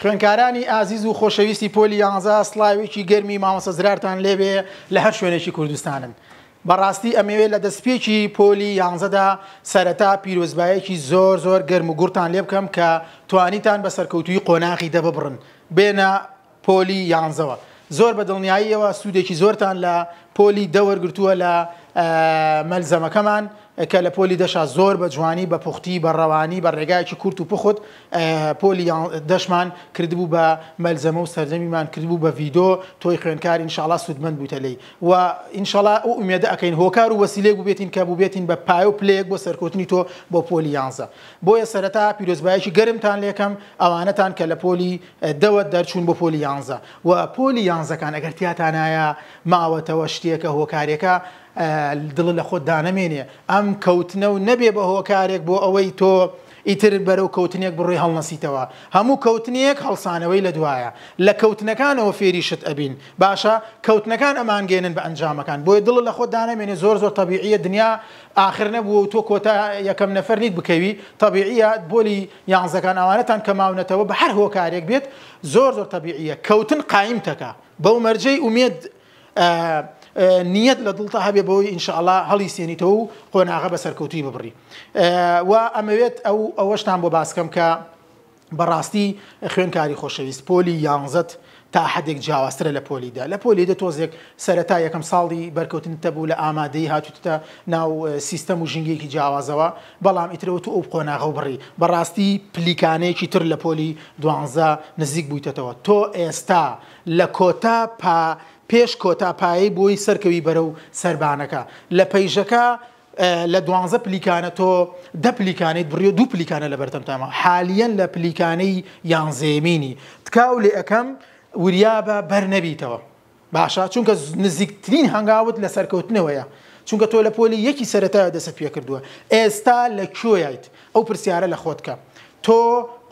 خوێنکارانی ئازیز و خۆشەویستی پۆلی یانزا سلاوێکی گەرمی مامەسە زرارتان لێبێ لە هەر شوێنێکی کوردستانن. بەڕاستی ئەمەوێت لە دەستپێکی پۆلی یانزەدا سەرەتا پیرۆزبایەکی زۆر زۆر گەرم و گورتان لێ بکەم کە توانیتان بە سەرکەوتوی قۆناغی دەببڕن بێنە پۆلی یانزەوە. زۆر بە دڵنیاییەوە سوودێکی زۆرتان لە پۆلی دەوەرگتووە لە مەلزەمەکەمان کە لە پۆلی دەشا زۆر بە جوانی بە پوختی بە ڕەوانی بە ڕێگایکی کورت و پخت پۆلی دەشمان کردبوو بە مەلزەمە و سەررجەمیمان کردبوو بە ڤیدۆ تۆی خوێنکار ئینشاالله سوودمەند بووتە لی و ئینشاالله ئەو ئومێدە ئەەکەین هۆکار و وەسیلێ بێتین کە بوو بێتین بە پایو پلێک بۆ سەرکوتنی تۆ بۆ پۆلی یانزە بۆیە سەرەتا پیرۆزبایکی گەرمتان لێکم ئەوانەتان کە لە پۆلی دەوت دەرچوون بۆ پۆلی یانزە و پۆلی یانزەکان ئەگەر تیاتانایە ماوەتەوە شتێکە هۆکارێکە دڵ لە خۆت دانەمێنێ ئەم کەوتنە و نەبێ بە هۆکارێک بۆ ئەوەی تۆ ئیتر بەرەو کەوتنێک بڕێ هەڵنەسیتەوە هەموو کەوتنیەک هەڵسانەوەی لە دوایە لە کەوتنەکانەوە فێریشت ئەبین باشە کەوتنەکان ئەمانگەێنن بە ئەنجامەکان بۆیە دڵ لە خۆت دانامێنێ زۆر زۆر تەبیعیە دنیا آخر نەبوو و تۆ کۆتا یەکەم نەفەر نیت بکەوی تەبیعیە بۆلی یانزەکان ئەوانەتان کە ماونەتەوە بە هەر هۆکارێک بێت زۆر زۆر تەبیعیە کەوتن قایم تەکە بەو مەرجەی ئومێت نیەت لە دڵتە هەبێ بەوەی ئینشاءله هەڵی سێنیتەوە و قۆناغە بە سەرکەوتی ببڕی و ئەمەوێت ئەو ئەوەشتان بۆ باسکەم کە بەڕاستی خوێنکاری خۆشەویست پۆلی یانزت تا حدێک جیاوازترە لە پۆلیدا لە پۆلیدا تۆزێک سەرەتا یەکەم ساڵی بەرکەوتنتە بوو لە ئامادەی هاتوتە ناو سیستەم و ژنگێکی جیاوازەوە بەڵام ئیترەوە تو ئەو قۆناغە بڕی بەڕاستی پلیکانەیەکی تر لە پۆلی دوانزە نزیک بوویتەوە تۆ ئێستا لە کۆتا پا پێش کۆتاپایی بۆی سەرکەوی بەرە و سربانەکە لە پەیژەکە لە دوانزە پلیکانە تۆ دە پلیکانیت بڕیۆ دوو پلیکانە لە بەرتەمتەمە حالیەن لە پلیکانەی یانزێمینی تکاو لێ ئەەکەم وریابە بەرنەبیتەوە باشە چونکە نزیکترین هەنگاوت لە سەرکەوتنەوەیە چونکە تۆ لە پۆلی یەکی سەتای دەسە پێ کردووە ئێستا لە کوێیت ئەو پرسیارە لە خۆتکە تۆ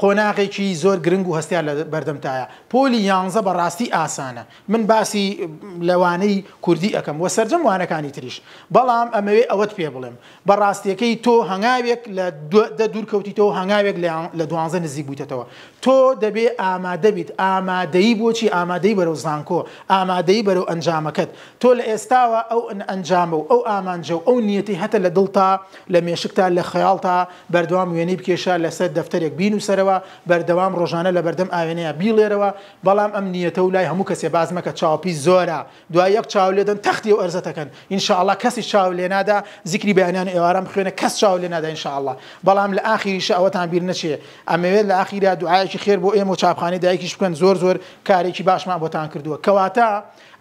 قۆناغێکی زۆر گرنگ و هەستیان لە بەردەمتایە پۆلی یانزە بەڕاستی ئاسانە من باسی لەوانەی کوردی ئەەکەم وە سرجەم وانەکانی تریش بەڵام ئەمەوێ ئەوەت پێ بڵێم بەڕاستیەکەی تۆ هەنگاوێک لە دوورکەوتی تۆ هەنگاوێک لە دوانزە نزیک بوویتەوە تۆ دەبێ ئامادەبیت ئامادەی بۆچی ئامادەی بەرەو زانکۆ ئامادەی بەرەو ئەنجامەکەت تۆ لە ئێستاوە ئەو ئەنجامە و ئەو ئامانجە و ئەو نیەتی هەتە لە دڵتا لە مێشکتا لە خەیاڵتا بەردوام وێنەی بکێشە لەسەر دەفتەرێک بین و سەرە بڵێرەوە بەردەوام ڕۆژانە لە بەردەم ئاوێنەیە بیڵێرەوە بەڵام ئەم نیەتە و لای هەموو کەسێ باز مەکە چاوپی زۆرە دوای یەک چاو لێدن تەختی و ئەرزەتەکەن ئینشاءله کەسی چاو لێ نادا زیکری بەیانیان ئێوارم خوێنە کەس چاو لێ نادا ئینشاءله بەڵام لە ئاخیریش ئەوەتان بیر نەچێ ئەمەوێت لە ئاخیرا دوعاەکی خێر بۆ ئێمە و چاپخانەی دایکیش بکەن زۆر زۆر کارێکی باشمان بۆتان کردووە کەواتە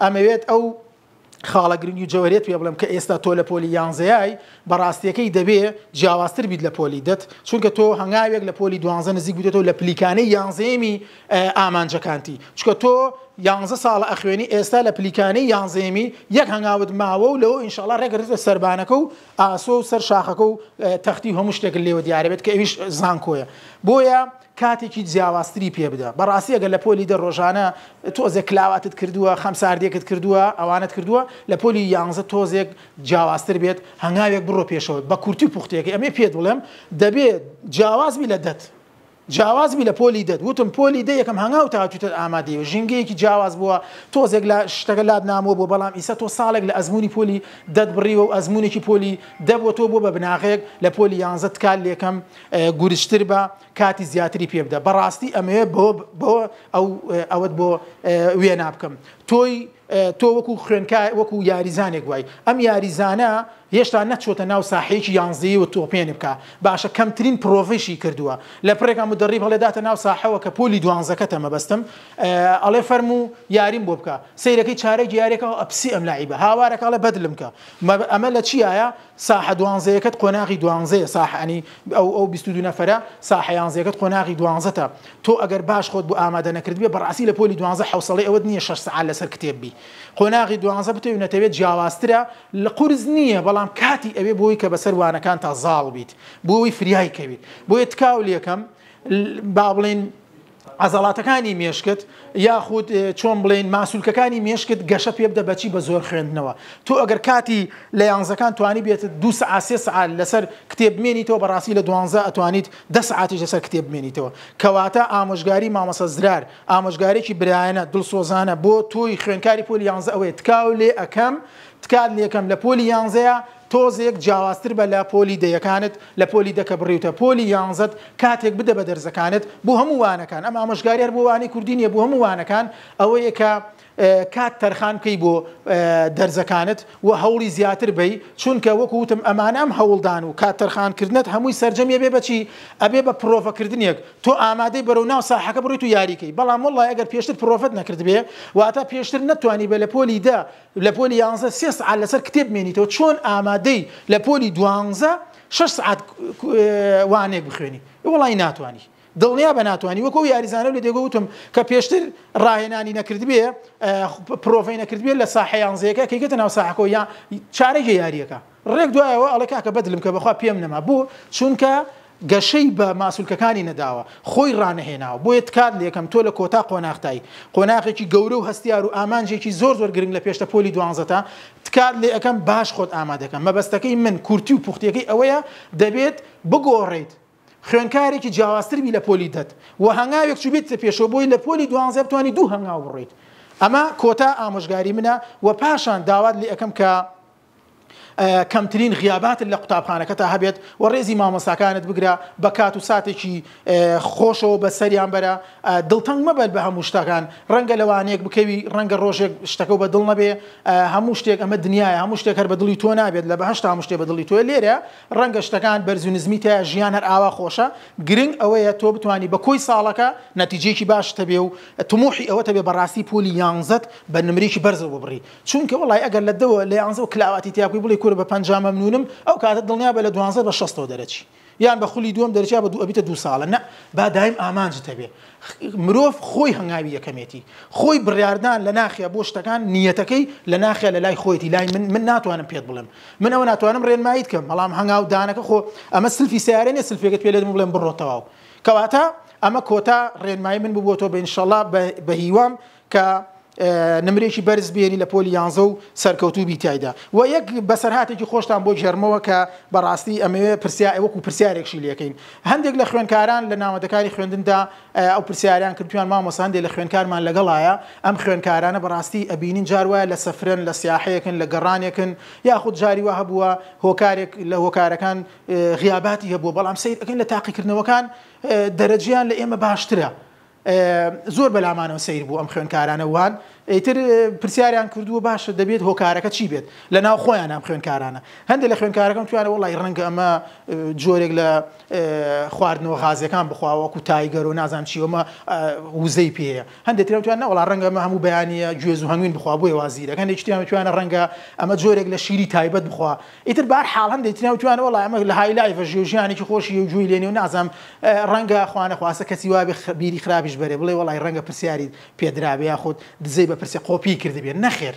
ئەمەوێت ئەو خاڵەگرنی و جەوەرێت پێ بڵم کە ئێستا تۆ لە پۆلی یانزەیای بەڕاستیەکەی دەبێ جیاواستر بیت لە پۆلی دەت چونکە تۆ هەنگاوێک لە پۆلی دوانزە نزیک بێتەوە لە پلیکانەی یانزێمی ئامانجەکانتی چکە تۆ یانزە ساڵە ئەخوێنی ئێستا لە پلیکانی یانزێمی یەک هەنگاوت ماوە و لەوە ئینشاءڵا ڕێگەرێتە سربانەکە و ئاسۆ و سەر شاخەکە و تەختی هەموو شتێک لێوە دیارەبێت کە ئەویش زانکۆیە بۆیە کاتێکی جیاواستری پێ بدە بەڕاستی ئەگەر لە پۆلی دە ڕۆژانە تۆزە کلاواتت کردووە خەمساردێکت کردووە ئەوانت کردووە لە پۆلی یانزە تۆزێک جیاواستر بێت هەنگاوێک بڕۆ پێشەوە بە کورتی پوختێکی ئەمێ پێ دڵێم دەبێت جیاوازبی لە دەت جیاوازبی لە پۆلی دەت وتم پۆلی دە یەکەم هەنگاو تاوتتە ئامادەیە ژنگەیەکی جیاواز بووە تۆزێک لە شتەکە لاد نامەوە بۆ بەڵام ئیسە تۆ ساڵێک لە ئەزمموی پۆلی دەت بڕیوە و ئەزمونێکی پۆلی دەبووە تۆ بۆ بە بناغەیەک لە پۆلی یانزە کال لەکەم گورشتر بە کاتی زیاتری پێ بدە بەڕاستی ئەمەیە بۆ ئەو ئەوت بۆ وێنا بکەم تۆی تۆ وەکو خوێنک وەکو یاریزانێک وای ئەم یاریزانە هێشتا نەچۆتە ناو ساحەیەکی یانزی و تۆپێنی بکە باشە کەمترین پرۆڤشی کردووە لە پرێکا مدەڕی هەڵێداتە ناو ساحەوە کە پۆلی دوانزەکەتە مەبەستم ئەڵێ فەرم و یاریم بۆ بکە سیرەکەی چارە یاریێکەوە ئەپسی ئەم لایبە هاوارەکە لە بەدلم کە ئەمە لە چیایە ساحە دوانزەیەکەت قۆناغی دوانزەیە ساحانی ئەو ئەو 22 نەفرە ساحەیانزیەکەت قۆناغی دوانزەتە تۆ ئەگەر باش خۆت بۆ ئامادە نەکردێ بەڕاستی لە پۆلی دوانزە حوسڵی ئەوە نییە 6 سعال لەس لەسەر کتێببی خۆناغی دوانزە بتوێن نەتەوێت جیاوازترە لە قرز نییە بەڵام کاتی ئەوێ بۆی کە بەسەر وانەکان تا زاڵ بیت بۆی فریای کەویت بۆ یە تکاو لەکەم با بڵین ئازاڵاتەکانی مێشکت یاخود چۆن بڵێن ماسوولکەکانی مێشکت گەشە پێ بدە بەچی بە زۆر خوێندنەوە تۆ ئەگەر کاتی لە یانزەکان توانی بێت دو سعاسێ سعال لەسەر کتێبمێنیتەوە بەڕاستی لە دوانزە ئەتوانیت ده سعاتیش لەسەر کتێبمێنیتەوە کەواتە ئامۆژگاری مامەسە زرار ئامۆژگارێکی برایەنە دڵسۆزانە بۆ تۆی خوێنکاری پۆلی یانزە ئەوەی تکاو لێ ئەەکەم تکات لەکەم لە پۆلی یانزەیە تۆزێک جیاوازتر بە لە پۆلی دەیەکانت لە پۆلی دەکە بڕێتە پۆلی یانزت کاتێک بدە بە دەرزەکانت بۆ هەمووانەکان ئەم ئامەژگاریار بۆوانی کوردینە بۆ هەمووانەکان ئەوەیە کە کات تەرخان بکەی بۆ دەرزەکانت و هەوڵی زیاتر بی چونکە وەکو وتم ئەمانەم هەوڵدان و کات تەرخانکردنت هەمووی سرجەمیە بێ بچی ئەبێ بە پرۆفەکردنیەک تۆ ئامادەی بەرەو ناو ساحەکە بڕیت و یاریکەی بەڵام وڵی ئەگەر پێشتر پرۆفەت نەکردبێ واتە پێشتر نتوانی بە لە پۆلی دا لە پۆلی یانزە سێ سعال لەسەر کتێب مێنیتەوە چۆن ئامادەی لە پۆلی دوانزە شش سعات وانێک بخوێنی وڵی ناتوانانی دڵنیا بە ناتوانانی وەکو یاریزانە لە دێگوتم کە پێشتر ڕاهێنانی نەکردبێ پرۆفی نەکردبێت لە ساحەیانزیەکە کەیکەتە ناو ساحکۆ یا چارەکە یاریەکە ڕێک دوایەوە ئەڵەکە کە بەدلم کە بەخوا پێم نەما بوو چونکە گەشەی بە ماسوولکەکانی نەداوە خۆی ڕانەهێناوە بۆ تکات لێکم تۆ لە کۆتا قۆناختایی قۆناقێکی گەورە و هەستیار و ئامانجێکی زۆر زۆر گرنگ لە پێشتە پۆلی دوانزەتا تکات لێ ئەەکەم باش خۆت ئامادەکەم مەبەستەکەی من کورتی و پوختیەکەی ئەوەیە دەبێت بگۆڕیت خوێنکارێکی جیاوازتربی لە پۆلی دەت و هەنگاوێک چ بێت پێشەوە بۆی لە پۆلی دوانزە بتوانانی دوو هەنگاو بڕیت ئەمە کۆتا ئامۆژگاری منە و پاشان داوات لی ئەەکەم کە کەمترین غیاباتت لە قوتابخانەکە تا هەبێت و ڕێزی مامەساکانت بگرە بە کات و ساتێکی خۆشەوە بە سەریان بەرە دڵتەنگ مەبەر بە هەموو شتەکان ڕەنگە لەوانەیەک بکەوی ڕەنگە ڕۆژێک شتەکە بە دڵ نەبێ هەموو شتێک ئەمە دنیای هەموو شتێک هەر بە دڵی تۆ نابێت لە بەهشتا هەموو شتێ بە دڵی تۆ لێرە ڕەنگە شتەکان بەرزونزمی تای ژیان هەر ئاوا خۆشە گرنگ ئەوەیە تۆ بتانی بە کۆی ساڵەکە نەتیجێکی باش تەبێ و تموحی ئەوە تەبێ بەڕاستی پۆلی یانزت بە نمرێکی بەرزەوە بڕی چونکە وڵای ئەگەر لە دەوە لە یانزە و کلااواتی تیاپی بڵی کورە بە پنج مەمنونم ئەو کاتە دڵنیا بە لە دوانزە بە 6 دەرەچی یان بە خولی دووەم دەرچیا بە دوو ئەبیتە دو ساڵە نە با دایم ئامانجتە بێ مرۆڤ خۆی هەنگاوی یەکەمێتی خۆی بڕاردان لە ناخیا بۆ شتەکان نیەتەکەی لە ناخیا لە لای خۆیەتی لای من من ناتوانم پێت بڵم من ئەوە ناتوانم ڕێنمایت کەم بەڵام هەنگاو دانەکە خۆ ئەمە سلفی سیارێنێ سلفێکت پێ لێت بڵێم بڕۆتەواو کەواتە ئەمە کۆتا ڕێنمایی من ببووەوە بە ئینشەڵا بە هیوام کە نمرێکی بەرز بێنی لە پۆلی یانزە و سەرکەوتوو بیتایدا و یەک بەسەرهاتێکی خۆشتان بۆ ژەرمەوە کە بەڕاستی ئەمەوێ پرسیای وەکو پرسیارێکشی لەکەین هەندێک لە خوێنکاران لە نامەتەکانی خوێندندا ئەو پرسیاریان کردویان مامۆساندێک لە خوێنکارمان لەگەڵایە ئەم خوێنکارانە بەڕاستی ئەبینین جاروایە لە سەفرن لە سیاحەیەکن لە گەڕانێکن یاخود جاریوە هەبووە هۆکارێک لە هۆکارەکان غیاباتی هەبووە بەڵام سیر ئەەکەن لە تاقیکردنەوەکان دەرەجیان لە ئێمە باشترە. زۆر بەلامانەوە سیر بوو ئەم خوێنکارانە وان ئیتر پرسیاریان کردووە باشە دەبێت هۆکارەکە چی بێت لە ناو خۆیان نام خوێنکارانە هەندێک لە خوێنکارەکەم توانە وڵی ڕەنگە ئەمە جۆرێک لە خواردنەوە غازەکان بخواوەکو تایگەر و نازان چیوەمە وزەی پێەیە هەندێک توانە وڵا ڕەنگە ئەمە هەموو بەیانە گوێز و هەنگوین بخوا بۆی وازیرە هەندێک شتیان توانە ڕەنگە ئەمە جۆرێک لە شیری تایبەت بخوا ئیتر بار حاڵ هەندێک تیا توانە وڵ ئەمە لە هایلای ژێژیانێکی خۆشی و جووی لێنێ و نازانم ڕەنگە خوانە خواستە کەسی وابێ بیری خراپیش بەرێ بڵێ وڵی ڕەنگە پرسیاری پێدرابێ یا خۆت دزەی بەپرسی قۆپی کردبێ نەخێر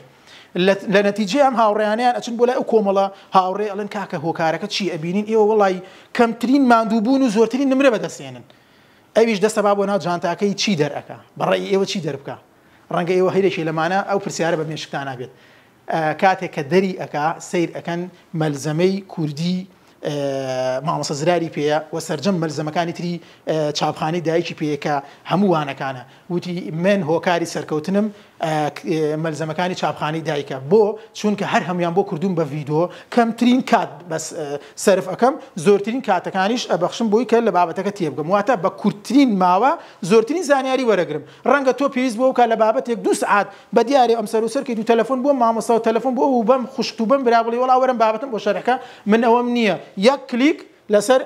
لە نەتیجێ ئەم هاوڕیانیان ئەچن بۆ لای ئەو کۆمەڵە هاوڕێ ئەڵن کاکە هۆکارەکە چی ئەبینین ئێوە وڵی کەمترین ماندووبوون و زۆرترین نمرە بەدەستێنن ئەویش دەسەبا بۆ ناو جانتاکەی چی دەرەکە بەڕێی ئێوە چی دەربکە ڕەنگە ئێوە هەیرێکی لەمانە ئەو پرسیارە بە مێشکتان نابێت کاتێک کە دەری ئەکا سیر ئەەکەن مەلزەمەی کوردی مامەسە زراری پێەیە وە سرجەم مەلزەمەکانی تری چاپخانەی دایکی پێەکە هەمووانەکانە وتی من هۆکاری سەرکەوتنم مەلزەمەکانی چاپخانی دایکە بۆ چونکە هەر هەمان بۆ کردوون بە ڤیددیو کەمترین کات سرف ئەەکەم زۆرترین کاتەکانیش ئەبەخشم بۆی کە لە بابەتەکە تێبگەم واتە بە کورتترین ماوە زۆرترین زانیاری وەرەگرم ڕەنگە تۆ پێویست بۆ کە لە بابەتێک دو سعات بە دیارێ ئەم سەر و سەرکی دو تەلفۆن بۆ مامەسا و تەلفۆن بۆ و بەم خوشت و بەم برا بڵی وڵا وەرم بابەتم بۆ شەرەکە من ئەوەم نییە یەک کلیک لەسەر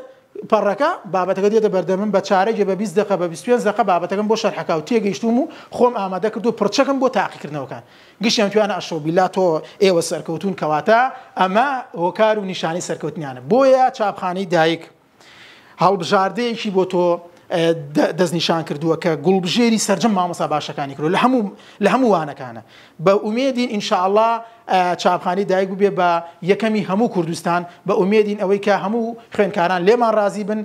پەڕەکە بابەتەکە دێتە بەردەمن بە چارێکی بە 20 دقه بە 25 دقه بابەتەکەم بۆ شەرحەکە و تێگەیشتوم و خۆم ئامادە کرد و پرچەکەم بۆ تاقیکردنەوەکان گشتیان توانە ئەشۆبیلا تۆ ئێوە سەرکەوتون کەواتە ئەمە هۆکار و نیشانی سەرکەوتنیانە بۆیە چاپخانەی دایک هەڵبژاردەیەکی بۆ تۆ دەستنیشان کردووە کە گوڵبژێری سرجم مامەسا باشەکانی کرد لە هەموو لە هەموو وانەکانە بە ئومێدین ئینشاءله چاپخانی دایک بێ بە یەکەمی هەموو کوردستان بە ئومێدین ئەوەی کە هەموو خوێنکاران لێمان ڕازی بن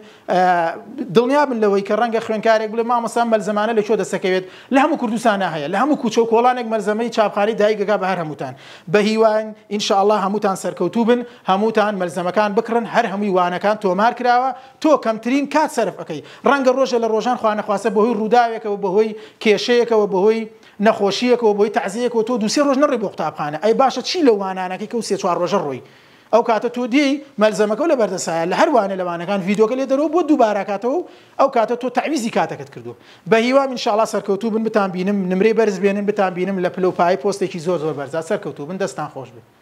دڵنیا بن لەوەی کە ڕەنگە خوێنکارێک بڵێ مامەسان مەلزمانە لە چۆ دەسەکەوێت لە هەموو کوردستانە هەیە لە هەموو کوچە و کۆڵانێک مەلزەمەی چاپخانی دایکگا بە هەر هەمووتان بە هیوان ئینشاءله هەمووتان سەرکەوتو بن هەمووتان مەلزەمەکان بکڕن هەر هەمووی وانەکان تۆمار کراوە تۆ کەمترین کات سەرفەکەی ڕەنگە ڕۆژە لە ڕۆژان خوانەخواسە بەهۆی ڕووداوێکەوە بەهۆی کێشەیەکەوە بەهۆی نەخۆشیەکەەوە بۆی تعزیەکەەوە تۆ دوسێ ڕۆژ نڕێ بۆ قوتابخانە ئەی باشە چی لە وانانەکەی کە و سێ چوار ڕۆژە ڕۆی ئەو کاتە تۆ دی مەلزەمەکە لە بەردەسایە لە هەروانە لەوانەکان یددیوکە لێ دەرەوە بۆ دووبارکاتەوە ئەو کاتە تۆ تعویزی کاتەکەت کردو بە هیوا منشاڵا سەرکەوتوو بن بتان بینم نمرێ بەرز بێنن بتان بینم لە پلوپای پۆستێکی زۆر زۆر بەرزا سەرکەوتوو بن دەستان خۆش بێت